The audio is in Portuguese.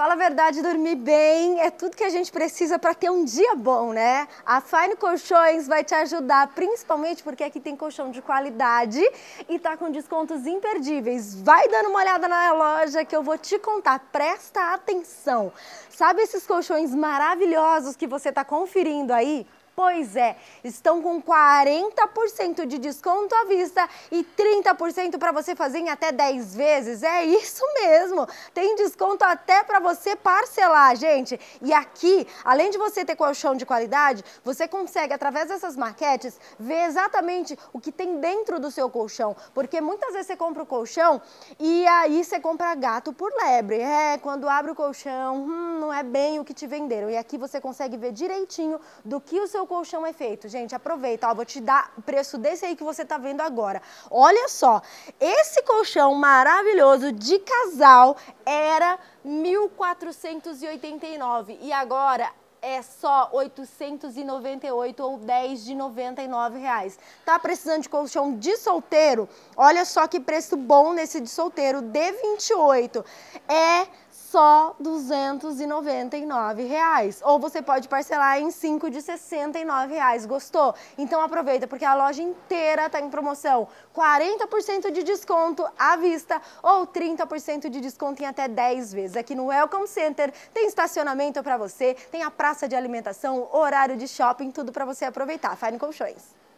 Fala a verdade, dormir bem é tudo que a gente precisa para ter um dia bom, né? A Fine Colchões vai te ajudar, principalmente porque aqui tem colchão de qualidade e tá com descontos imperdíveis. Vai dando uma olhada na loja que eu vou te contar. Presta atenção. Sabe esses colchões maravilhosos que você tá conferindo aí? Pois é, estão com 40% de desconto à vista e 30% para você fazer em até 10 vezes. É isso mesmo. Tem desconto até para você parcelar, gente. E aqui, além de você ter colchão de qualidade, você consegue através dessas maquetes ver exatamente o que tem dentro do seu colchão, porque muitas vezes você compra o colchão e aí você compra gato por lebre. É, quando abre o colchão, hum, não é bem o que te venderam. E aqui você consegue ver direitinho do que o seu seu colchão é feito. Gente, aproveita, ó, vou te dar o preço desse aí que você tá vendo agora. Olha só, esse colchão maravilhoso de casal era 1.489 e agora é só 898 ou 10 de 99 reais. Tá precisando de colchão de solteiro? Olha só que preço bom nesse de solteiro, D28. É só R$ 299. Reais. Ou você pode parcelar em 5 de R$ 69. Reais. Gostou? Então aproveita, porque a loja inteira está em promoção. 40% de desconto à vista ou 30% de desconto em até 10 vezes. Aqui no Welcome Center tem estacionamento para você, tem a praça de alimentação, horário de shopping, tudo para você aproveitar. Fine Colchões.